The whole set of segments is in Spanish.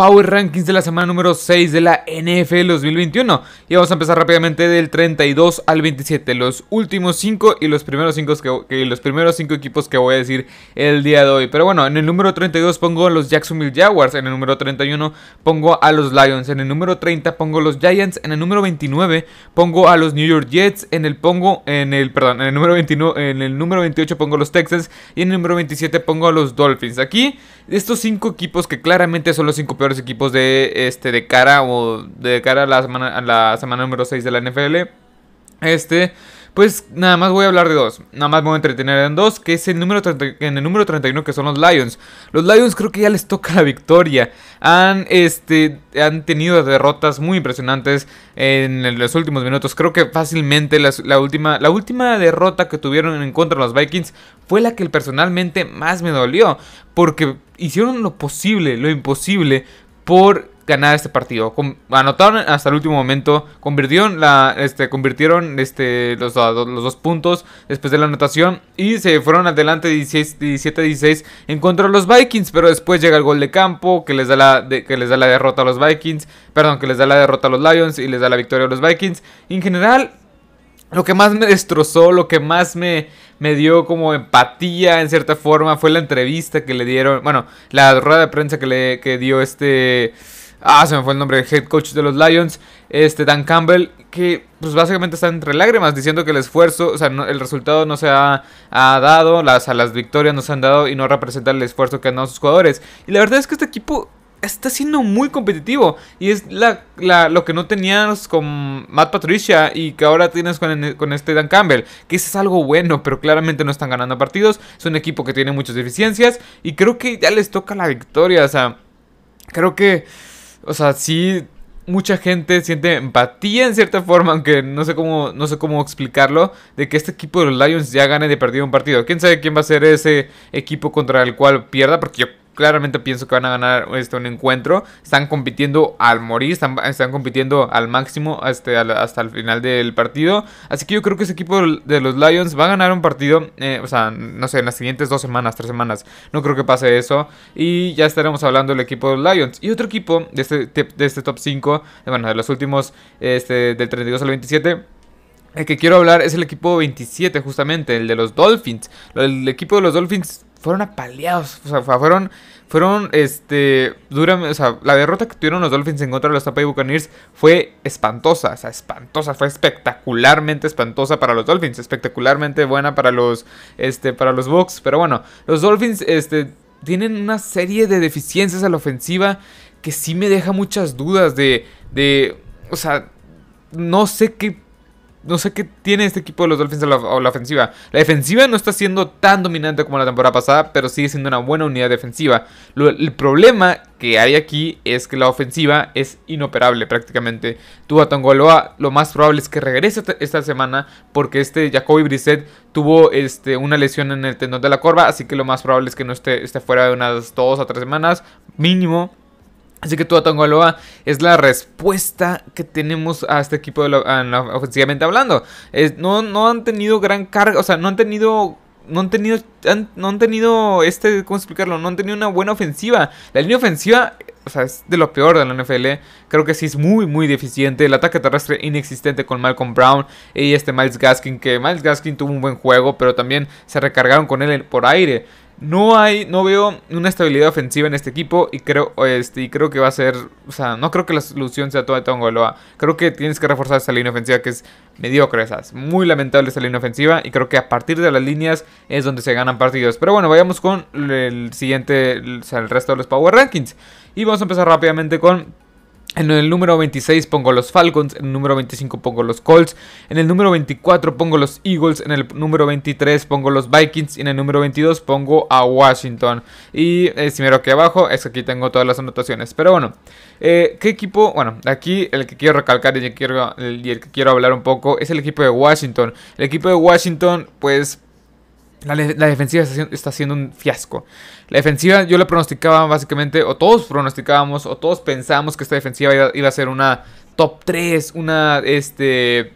Power Rankings de la semana número 6 de la NFL 2021. Y vamos a empezar rápidamente del 32 al 27, los últimos 5 y los primeros 5 que, los primeros cinco equipos que voy a decir el día de hoy. Pero bueno, en el número 32 pongo a los Jacksonville Jaguars, en el número 31 pongo a los Lions, en el número 30 pongo a los Giants, en el número 29 pongo a los New York Jets, en el pongo en el perdón, en el número 29, en el número 28 pongo a los Texans y en el número 27 pongo a los Dolphins. Aquí estos 5 equipos que claramente son los 5 peores equipos de, este, de cara o de cara a la semana, a la semana número 6 de la NFL. Este, pues nada más voy a hablar de dos. Nada más me voy a entretener en dos, que es el número en el número 31 que son los Lions. Los Lions creo que ya les toca la victoria. Han, este, han tenido derrotas muy impresionantes en los últimos minutos. Creo que fácilmente la, última, la última derrota que tuvieron en contra de los Vikings fue la que personalmente más me dolió. Porque hicieron lo posible, lo imposible por ganar este partido. anotaron hasta el último momento, convirtieron, la, este, convirtieron este, los, dos puntos después de la anotación y se fueron adelante 17-16 en contra de los Vikings, pero después llega el gol de campo que les, da la, que les da la derrota a los Vikings, perdón, que les da la derrota a los Lions y les da la victoria a los Vikings. En general, lo que más me destrozó, lo que más me, me, dio como empatía en cierta forma fue la entrevista que le dieron, bueno, la rueda de prensa que le que dio este... Ah, se me fue el nombre de head coach de los Lions, este Dan Campbell, que pues básicamente está entre lágrimas diciendo que el esfuerzo, o sea, el resultado no se ha, dado, las, las victorias no se han dado y no representa el esfuerzo que han dado sus jugadores. Y la verdad es que este equipo está siendo muy competitivo. Y es la, lo que no tenías con Matt Patricia y que ahora tienes con, este Dan Campbell. Que eso es algo bueno, pero claramente no están ganando partidos. Es un equipo que tiene muchas deficiencias. Y creo que ya les toca la victoria. O sea, creo que o sea, sí, mucha gente siente empatía en cierta forma, aunque no sé cómo, no sé cómo explicarlo, de que este equipo de los Lions ya gane de perdido un partido. ¿Quién sabe quién va a ser ese equipo contra el cual pierda? Porque yo claramente pienso que van a ganar este, un encuentro. Están compitiendo al morir, están, compitiendo al máximo hasta, este, hasta, el final del partido. Así que yo creo que ese equipo de los Lions va a ganar un partido, eh, o sea, no sé, en las siguientes dos semanas, tres semanas. No creo que pase eso. Y ya estaremos hablando del equipo de los Lions. Y otro equipo de este, de este top 5, bueno, de los últimos, este, del 32 al 27. El que quiero hablar es el equipo 27, justamente, el de los Dolphins. El equipo de los Dolphins fueron apaleados. O sea, fueron, fueron, este, Duramente. o sea, la derrota que tuvieron los Dolphins en contra de los Tampa Bay Buccaneers fue espantosa, o sea, espantosa, fue espectacularmente espantosa para los Dolphins, espectacularmente buena para los, este, para los Bucks. Pero bueno, los Dolphins, este, tienen una serie de deficiencias a la ofensiva que sí me deja muchas dudas de, de, o sea, no sé qué no sé qué tiene este equipo de los Dolphins a la, ofensiva. La defensiva no está siendo tan dominante como la temporada pasada, pero sigue siendo una buena unidad defensiva. el problema que hay aquí es que la ofensiva es inoperable prácticamente. Tua Tongoloa lo más probable es que regrese esta semana porque este Jacoby Brissett tuvo este, una lesión en el tendón de la corva, así que lo más probable es que no esté, esté fuera de unas dos a tres semanas mínimo. Así que Tua Tongoloa es la respuesta que tenemos a este equipo de ofensivamente hablando. no, no han tenido gran carga, o sea, no han tenido no han tenido no han tenido este cómo explicarlo no han tenido una buena ofensiva la línea ofensiva o sea es de lo peor de la NFL creo que sí es muy muy deficiente el ataque terrestre inexistente con Malcolm Brown y este Miles Gaskin que Miles Gaskin tuvo un buen juego pero también se recargaron con él por aire no hay, no veo una estabilidad ofensiva en este equipo y creo, este, y creo que va a ser, o sea, no creo que la solución sea toda Loa. Creo que tienes que reforzar esa línea ofensiva que es mediocre, Es Muy lamentable esa línea ofensiva y creo que a partir de las líneas es donde se ganan partidos. Pero bueno, vayamos con el siguiente, o sea, el resto de los Power Rankings. Y vamos a empezar rápidamente con en el número 26 pongo los Falcons, en el número 25 pongo los Colts, en el número 24 pongo los Eagles, en el número 23 pongo los Vikings y en el número 22 pongo a Washington. Y el eh, si que aquí abajo, es que aquí tengo todas las anotaciones. Pero bueno, eh, ¿qué equipo? Bueno, aquí el que quiero recalcar y el que quiero, que quiero hablar un poco es el equipo de Washington. El equipo de Washington, pues la, defensiva está, haciendo un fiasco. La defensiva yo la pronosticaba básicamente, o todos pronosticábamos, o todos pensábamos que esta defensiva iba, a ser una top 3, una, este,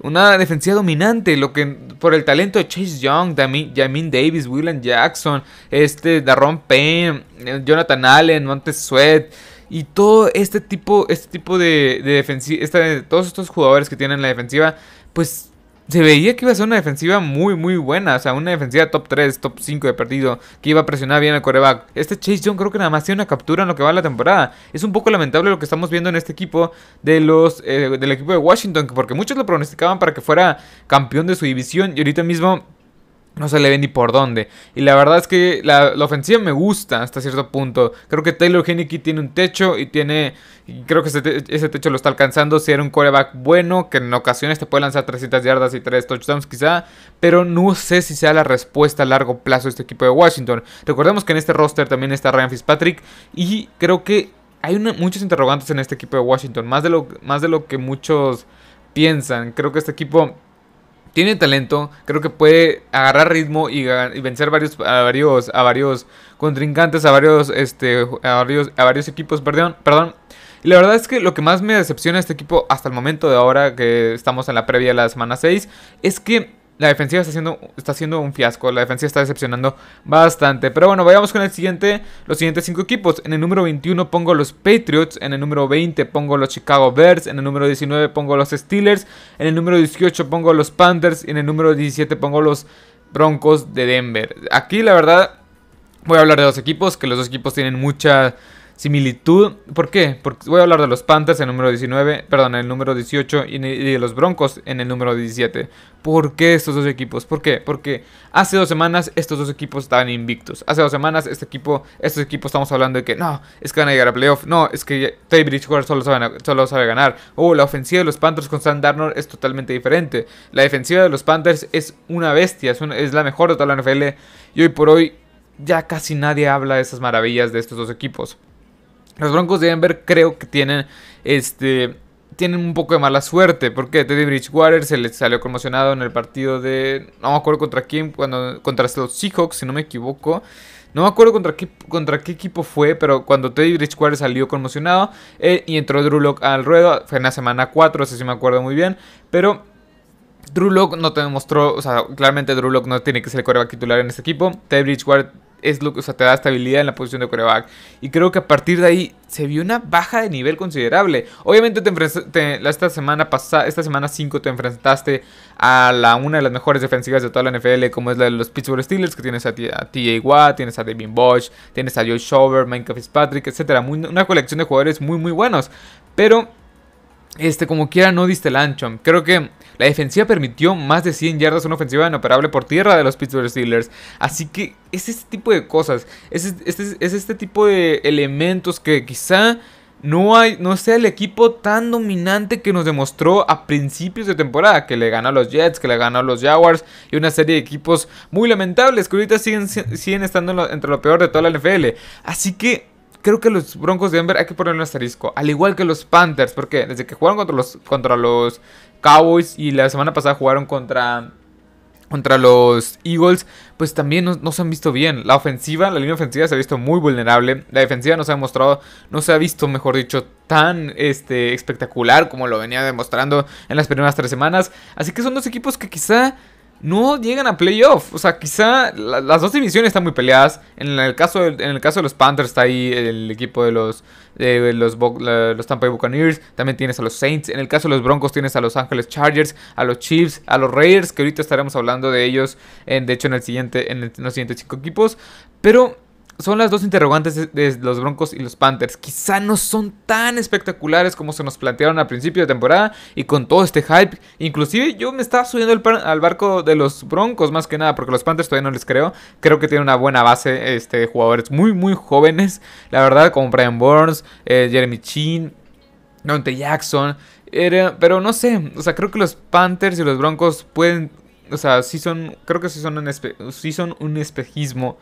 una defensiva dominante, lo que por el talento de Chase Young, Jamin Davis, William Jackson, este, Darron Payne, Jonathan Allen, Montez Sweat. Y todo este tipo, este tipo de, de defensiva, todos estos jugadores que tienen la defensiva, pues se veía que iba a ser una defensiva muy, muy buena. O sea, una defensiva top 3, top 5 de partido, que iba a presionar bien al coreback. Este Chase Young creo que nada más tiene una captura en lo que va a la temporada. Es un poco lamentable lo que estamos viendo en este equipo de los, eh, del equipo de Washington, porque muchos lo pronosticaban para que fuera campeón de su división y ahorita mismo no se le ve ni por dónde. Y la verdad es que la, ofensiva me gusta hasta cierto punto. Creo que Taylor Heineke tiene un techo y tiene. creo que ese, techo lo está alcanzando. Si era un coreback bueno, que en ocasiones te puede lanzar 300 yardas y 3 touchdowns, quizá. Pero no sé si sea la respuesta a largo plazo de este equipo de Washington. Recordemos que en este roster también está Ryan Fitzpatrick. Y creo que hay muchos interrogantes en este equipo de Washington. Más de lo, más de lo que muchos piensan. Creo que este equipo tiene talento, creo que puede agarrar ritmo y, vencer varios, a varios, a varios contrincantes, a varios, este, a varios, equipos, perdón, perdón. Y la verdad es que lo que más me decepciona este equipo hasta el momento de ahora que estamos en la previa de la semana 6 es que la defensiva está haciendo, está haciendo un fiasco. La defensiva está decepcionando bastante. Pero bueno, vayamos con el siguiente, los siguientes cinco equipos. En el número 21 pongo los Patriots. En el número 20 pongo los Chicago Bears. En el número 19 pongo los Steelers. En el número 18 pongo los Panthers. Y en el número 17 pongo los Broncos de Denver. Aquí la verdad voy a hablar de dos equipos, que los dos equipos tienen mucha similitud. ¿Por qué? Porque voy a hablar de los Panthers en el número 19, perdón, en el número 18 y de los Broncos en el número 17. ¿Por qué estos dos equipos? ¿Por qué? Porque hace dos semanas estos dos equipos estaban invictos. Hace dos semanas este equipo, estos equipos estamos hablando de que no, es que van a llegar a playoff. No, es que Teddy Bridgewater solo sabe, ganar. O oh, la ofensiva de los Panthers con Stan Darnold es totalmente diferente. La defensiva de los Panthers es una bestia, es, es la mejor de toda la NFL. Y hoy por hoy ya casi nadie habla de esas maravillas de estos dos equipos. Los Broncos de Denver creo que tienen este tienen un poco de mala suerte, porque Teddy Bridgewater se les salió conmocionado en el partido de. No me acuerdo contra quién, cuando, contra los Seahawks, si no me equivoco. No me acuerdo contra qué, contra qué equipo fue, pero cuando Teddy Bridgewater salió conmocionado eh, y entró Drew al ruedo, fue en la semana 4, sé si me acuerdo muy bien, pero. Drew no te demostró, o sea, claramente Drew no tiene que ser el coreo titular en este equipo. Teddy Bridgewater es lo que o sea, te da estabilidad en la posición de coreback. Y creo que a partir de ahí se vio una baja de nivel considerable. Obviamente te, esta semana pasada, esta semana 5 te enfrentaste a la, una de las mejores defensivas de toda la NFL, como es la de los Pittsburgh Steelers, que tienes a, TJ Watt, tienes a Devin Bosch, tienes a Joe Shover, Mike Fitzpatrick, etc. una colección de jugadores muy muy buenos. Pero este, como quiera, no diste el ancho. Creo que la defensiva permitió más de 100 yardas una ofensiva inoperable por tierra de los Pittsburgh Steelers. Así que es este tipo de cosas. Es este, tipo de elementos que quizá no, hay, no sea el equipo tan dominante que nos demostró a principios de temporada, que le ganó a los Jets, que le ganó a los Jaguars y una serie de equipos muy lamentables que ahorita siguen, siguen estando entre lo peor de toda la NFL. Así que creo que los Broncos de Denver hay que ponerle un asterisco. Al igual que los Panthers, porque desde que jugaron contra los, contra los Cowboys y la semana pasada jugaron contra contra los Eagles, pues también no, se han visto bien. La ofensiva, la línea ofensiva se ha visto muy vulnerable. La defensiva no se ha mostrado, no se ha visto, mejor dicho, tan este, espectacular como lo venía demostrando en las primeras tres semanas. Así que son dos equipos que quizá no llegan a playoff. O sea, quizá las dos divisiones están muy peleadas. En el caso de, en el caso de los Panthers está ahí el equipo de los de los, Tampa Bay Buccaneers, también tienes a los Saints, en el caso de los Broncos tienes a los Ángeles Chargers, a los Chiefs, a los Raiders, que ahorita estaremos hablando de ellos, de hecho en el siguiente en, el, en los siguientes cinco equipos, pero son las dos interrogantes de los Broncos y los Panthers. Quizá no son tan espectaculares como se nos plantearon al principio de temporada y con todo este hype. Inclusive yo me estaba subiendo al barco de los Broncos más que nada porque los Panthers todavía no les creo. Creo que tienen una buena base este, de jugadores muy muy jóvenes. La verdad como Brian Burns, eh, Jeremy Chin, Dante Jackson. pero no sé, o sea, creo que los Panthers y los Broncos pueden... O sea, sí son, creo que sí son un espejismo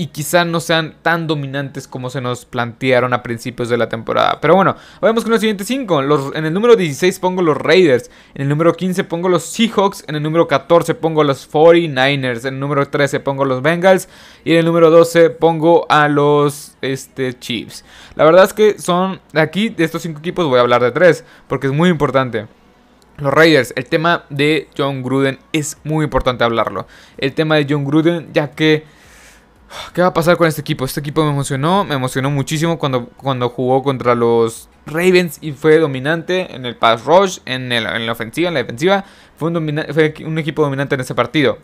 y quizá no sean tan dominantes como se nos plantearon a principios de la temporada. Pero bueno, vamos con los siguientes 5. En el número 16 pongo los Raiders, en el número 15 pongo los Seahawks, en el número 14 pongo los 49ers, en el número 13 pongo los Bengals y en el número 12 pongo a los este, Chiefs. La verdad es que son, aquí de estos 5 equipos voy a hablar de tres porque es muy importante. Los Raiders, el tema de John Gruden es muy importante hablarlo. El tema de John Gruden ya que ¿Qué va a pasar con este equipo? Este equipo me emocionó, me emocionó muchísimo cuando, cuando jugó contra los Ravens y fue dominante en el pass rush, en, la ofensiva, en la defensiva. Fue un, equipo dominante en ese partido.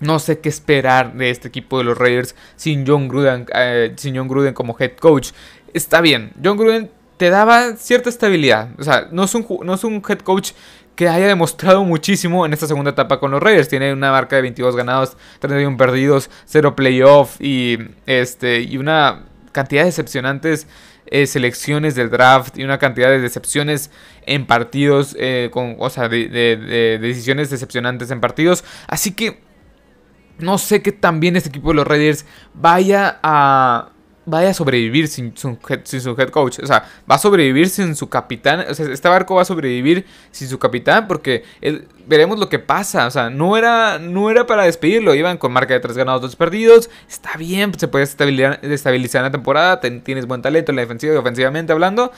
No sé qué esperar de este equipo de los Raiders sin John Gruden, eh, Gruden como head coach. Está bien, John Gruden te daba cierta estabilidad. O sea, no es no es un head coach que haya demostrado muchísimo en esta segunda etapa con los Raiders. Tiene una marca de 22 ganados, 31 perdidos, 0 playoff y, este, y una cantidad de decepcionantes eh, selecciones del draft y una cantidad de decepciones en partidos, eh, con, o sea, de, decisiones decepcionantes en partidos. Así que no sé que también este equipo de los Raiders vaya a vaya a sobrevivir sin su, head, sin su head coach. O sea, va a sobrevivir sin su capitán. O sea, este barco va a sobrevivir sin su capitán porque veremos lo que pasa. O sea, no era, no era para despedirlo. Iban con marca de tres ganados, dos perdidos. Está bien, se puede estabilizar, estabilizar en la temporada. tienes buen talento en la defensiva y ofensivamente hablando.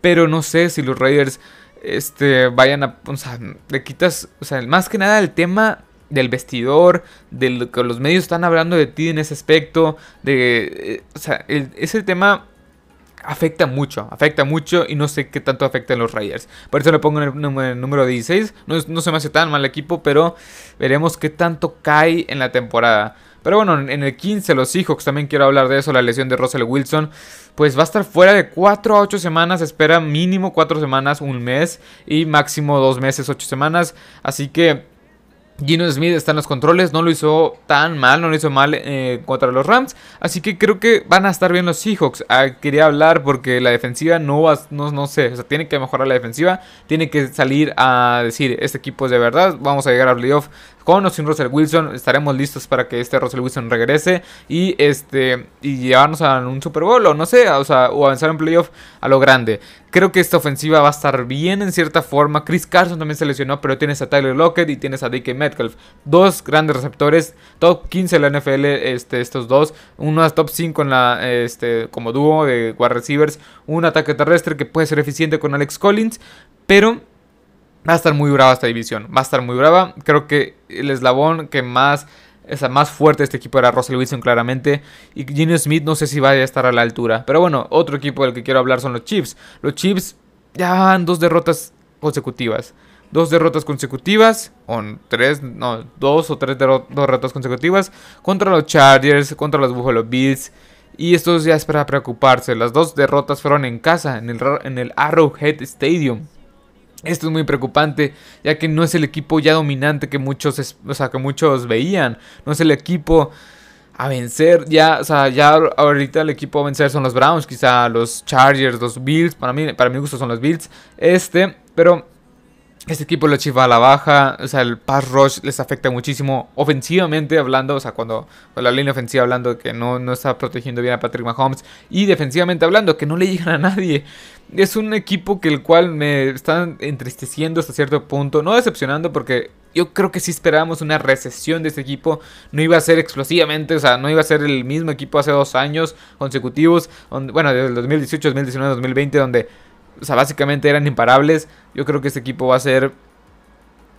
Pero no sé si los Raiders este, vayan a... O sea, le quitas... O sea, más que nada el tema del vestidor, de lo que los medios están hablando de ti en ese aspecto, de... Eh, o sea, ese tema afecta mucho, afecta mucho y no sé qué tanto afecta a los Raiders. Por eso le pongo el, número 16. No, se me hace tan mal equipo, pero veremos qué tanto cae en la temporada. Pero bueno, en el 15 los Seahawks, también quiero hablar de eso, la lesión de Russell Wilson, pues va a estar fuera de 4 a 8 semanas, espera mínimo 4 semanas, un mes y máximo 2 meses, 8 semanas. Así que Gino Smith está en los controles, no lo hizo tan mal, no lo hizo mal eh, contra los Rams, así que creo que van a estar bien los Seahawks. Ah, quería hablar porque la defensiva no va, no, no sé, o sea, tiene que mejorar la defensiva, tiene que salir a decir, este equipo es de verdad, vamos a llegar a playoff con o sin Russell Wilson. Estaremos listos para que este Russell Wilson regrese y este y llevarnos a un Super Bowl o no sé, o, sea, o avanzar en playoff a lo grande. Creo que esta ofensiva va a estar bien en cierta forma. Chris Carson también se lesionó, pero tienes a Tyler Lockett y tienes a DK Metcalf. Dos grandes receptores, top 15 en la NFL este, estos dos. Uno top 5 en la, este, como dúo de wide receivers. Un ataque terrestre que puede ser eficiente con Alex Collins, pero Va a estar muy brava esta división, va a estar muy brava. Creo que el eslabón que más, más fuerte este equipo era Russell Wilson claramente. Y Gene Smith no sé si va a estar a la altura. Pero bueno, otro equipo del que quiero hablar son los Chiefs. Los Chiefs ya han dos derrotas consecutivas. Dos derrotas consecutivas, o tres, no, dos o tres derrotas consecutivas contra los Chargers, contra los Buffalo Bills. Y esto ya es para preocuparse. Las dos derrotas fueron en casa, en el Arrowhead Stadium. Esto es muy preocupante, ya que no es el equipo ya dominante que muchos, o que muchos veían. No es el equipo a vencer. Ya, o sea, ya ahorita el equipo a vencer son los Browns, quizá los Chargers, los Bills. Para mí, para mi gusto son los Bills. Este, pero este equipo lo chiva a la baja, o sea, el pass rush les afecta muchísimo ofensivamente hablando, o sea, cuando la línea ofensiva hablando que no, no está protegiendo bien a Patrick Mahomes y defensivamente hablando que no le llegan a nadie. Es un equipo que el cual me están entristeciendo hasta cierto punto, no decepcionando porque yo creo que si esperábamos una recesión de este equipo. No iba a ser explosivamente, o sea, no iba a ser el mismo equipo hace dos años consecutivos. Bueno, bueno, el 2018, 2019, 2020, donde o sea, básicamente eran imparables. Yo creo que este equipo va a ser.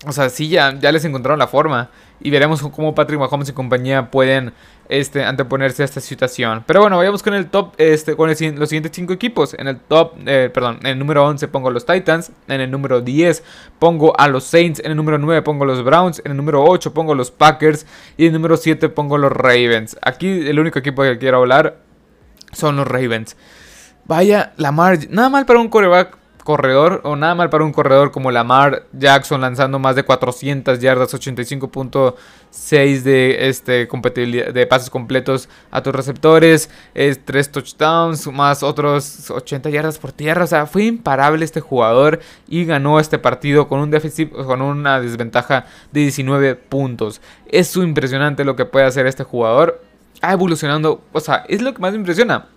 O sea, sí, ya, ya les encontraron la forma. Y veremos cómo Patrick Mahomes y compañía pueden este, anteponerse a esta situación. Pero bueno, vayamos con el top, este, con los siguientes 5 equipos. En el top, eh, perdón, en el número 11 pongo a los Titans. En el número 10 pongo a los Saints. En el número 9 pongo a los Browns. En el número 8 pongo a los Packers. Y en el número 7 pongo a los Ravens. Aquí el único equipo que quiero hablar son los Ravens. Vaya, Lamar, nada mal para un coreback corredor, o nada mal para un corredor como Lamar Jackson lanzando más de 400 yardas, 85.6 de, este, de pases completos a tus receptores, es 3 touchdowns, más otros 80 yardas por tierra. O sea, fue imparable este jugador y ganó este partido con un déficit, con una desventaja de 19 puntos. Es impresionante lo que puede hacer este jugador. Ha evolucionando, o sea, es lo que más me impresiona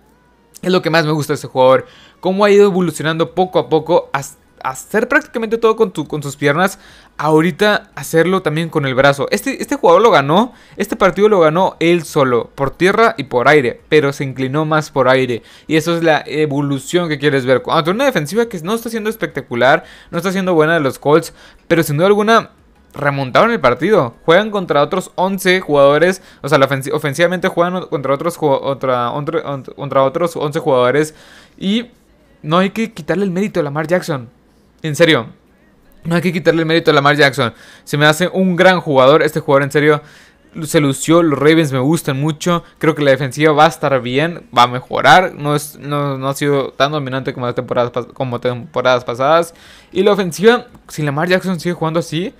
es lo que más me gusta de este jugador. Cómo ha ido evolucionando poco a poco a hacer prácticamente todo con, con, sus piernas. Ahorita hacerlo también con el brazo. Este, este jugador lo ganó. Este partido lo ganó él solo. Por tierra y por aire. Pero se inclinó más por aire. Y eso es la evolución que quieres ver. cuando una defensiva que no está siendo espectacular. No está siendo buena de los Colts. Pero sin duda alguna remontaron el partido. Juegan contra otros 11 jugadores. O sea, ofensivamente juegan contra otros, contra, contra otros 11 jugadores. Y no hay que quitarle el mérito a Lamar Jackson. En serio. No hay que quitarle el mérito a Lamar Jackson. Se me hace un gran jugador. Este jugador, en serio, se lució. Los Ravens me gustan mucho. Creo que la defensiva va a estar bien. Va a mejorar. No, es, ha sido tan dominante como, las temporadas, como temporadas pasadas. Y la ofensiva, si Lamar Jackson sigue jugando así,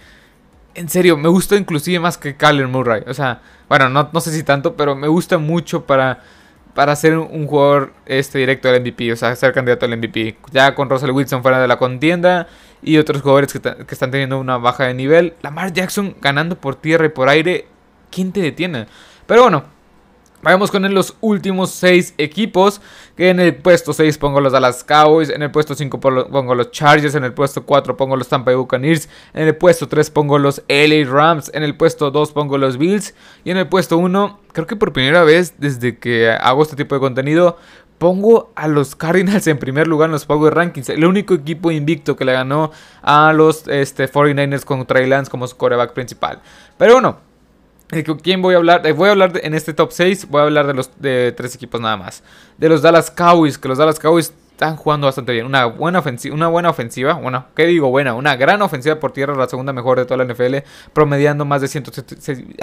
en serio, me gusta inclusive más que Kyler Murray. O sea, bueno, no, no sé si tanto, pero me gusta mucho para, para ser un, jugador este, directo al MVP, o sea, ser candidato al MVP. Ya con Russell Wilson fuera de la contienda y otros jugadores que, que están teniendo una baja de nivel. Lamar Jackson ganando por tierra y por aire, ¿quién te detiene? Pero bueno, Vayamos con los últimos 6 equipos. Que en el puesto 6 pongo los Dallas Cowboys. En el puesto 5 pongo los Chargers. En el puesto 4 pongo los Tampa Bay Buccaneers. En el puesto 3 pongo los LA Rams. En el puesto 2 pongo los Bills. Y en el puesto 1, creo que por primera vez desde que hago este tipo de contenido, pongo a los Cardinals en primer lugar en los Power Rankings. El único equipo invicto que le ganó a los este, 49ers con Trey Lance como su coreback principal. Pero bueno quién voy a hablar? Eh, voy a hablar en este top 6, voy a hablar de los de tres equipos nada más. De los Dallas Cowboys, que los Dallas Cowboys están jugando bastante bien. Una buena ofensiva, una buena ofensiva, bueno, ¿qué digo buena? Una gran ofensiva por tierra, la segunda mejor de toda la NFL, promediando más de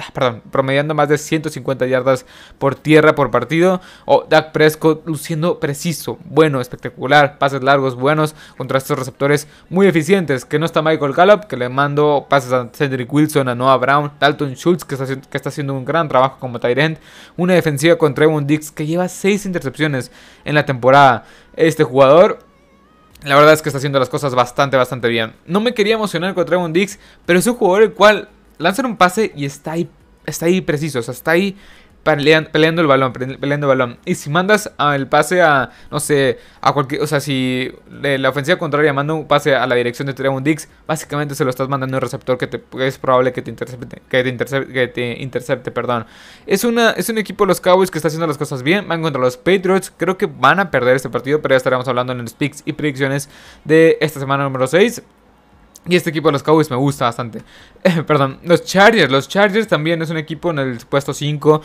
ah, perdón, promediando más de 150 yardas por tierra por partido. O Dak Prescott luciendo preciso, bueno, espectacular, pases largos, buenos contra estos receptores muy eficientes, que no está Michael Gallup, que le mando pases a Cedric Wilson, a Noah Brown, Dalton Schultz que está, que está haciendo un gran trabajo como tight una defensiva contra Ewan Dix que lleva 6 intercepciones en la temporada este jugador. La verdad es que está haciendo las cosas bastante, bastante bien. No me quería emocionar con Dragon Dix, pero es un jugador el cual lanza un pase y está ahí, está ahí preciso, o sea, está ahí peleando, el balón, peleando el balón. Y si mandas el pase a, no sé, a cualquier, o sea, si la ofensiva contraria manda un pase a la dirección de Trevon Dix, básicamente se lo estás mandando a un receptor que, te, es probable que te intercepte, que te intercepte, perdón. Es, una, es un equipo de los Cowboys que está haciendo las cosas bien, van contra los Patriots, creo que van a perder este partido, pero ya estaremos hablando en los picks y predicciones de esta semana número 6. Y este equipo de los Cowboys me gusta bastante. perdón, los Chargers. Los Chargers también es un equipo en el puesto 5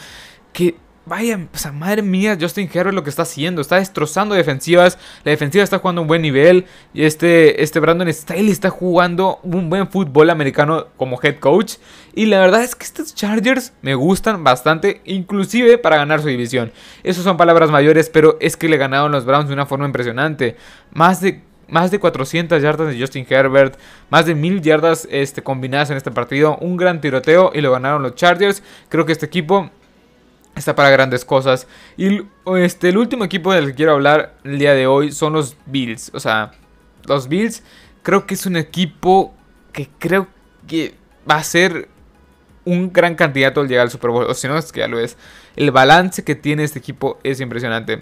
que Vaya, o sea, madre mía, Justin Herbert lo que está haciendo, está destrozando defensivas, la defensiva está jugando un buen nivel y este, este Brandon Staley está jugando un buen fútbol americano como head coach y la verdad es que estos Chargers me gustan bastante, inclusive para ganar su división. Esas son palabras mayores, pero es que le ganaron los Browns de una forma impresionante. Más de más de 400 yardas de Justin Herbert, más de 1000 yardas este, combinadas en este partido, un gran tiroteo y lo ganaron los Chargers. Creo que este equipo está para grandes cosas. Y este, el último equipo del que quiero hablar el día de hoy son los Bills. O sea, los Bills creo que es un equipo que creo que va a ser un gran candidato al llegar al Super Bowl, o si no es que ya lo es. El balance que tiene este equipo es impresionante.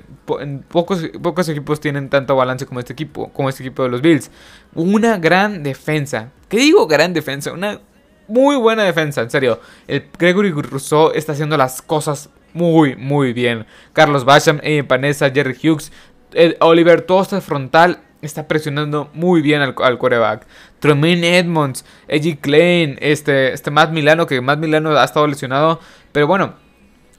pocos, pocos equipos tienen tanto balance como este equipo, como este equipo de los Bills. Una gran defensa. ¿Qué digo gran defensa? Una muy buena defensa, en serio. El Gregory Rousseau está haciendo las cosas muy, muy bien. Carlos Basham, y Panessa, Jerry Hughes, Oliver, todo frontal está presionando muy bien al, al quarterback. Tremaine Edmonds, Edgy Klein, este, este Matt Milano, que Matt Milano ha estado lesionado. Pero bueno,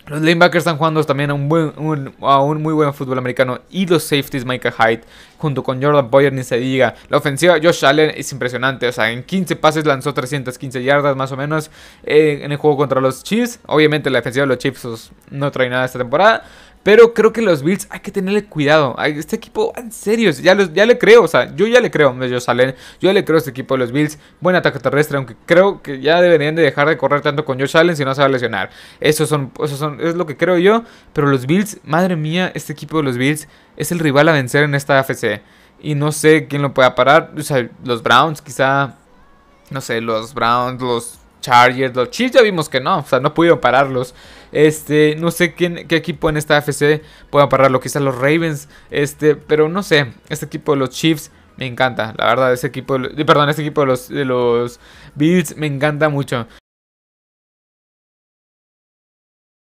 los linebackers están jugando también a un, a un muy buen fútbol americano. Y los safeties, Michael Hyde, junto con Jordan Boyer, ni se diga. La ofensiva, Josh Allen, es impresionante. O sea, en 15 pases lanzó 315 yardas más o menos eh, en el juego contra los Chiefs. Obviamente la defensiva de los Chiefs pues, no trae nada esta temporada. Pero creo que los Bills hay que tenerle cuidado. Este equipo, en serio, ya, los, ya le creo. O sea, yo ya le creo. Yo Allen yo le creo a este equipo de los Bills. Buen ataque terrestre, aunque creo que ya deberían de dejar de correr tanto con Josh Allen si no se va a lesionar. Eso, son, eso son, es lo que creo yo. Pero los Bills, madre mía, este equipo de los Bills es el rival a vencer en esta AFC. Y no sé quién lo pueda parar. O sea, los Browns, quizá. No sé, los Browns, los Chargers, los Chiefs ya vimos que no. O sea, no pudieron pararlos. Este, no sé quién, qué equipo en esta AFC pueda pararlo. Quizás los Ravens. Este, pero no sé. Este equipo de los Chiefs me encanta. La verdad, ese equipo, de, eh, perdón, ese equipo los, de los Bills me encanta mucho.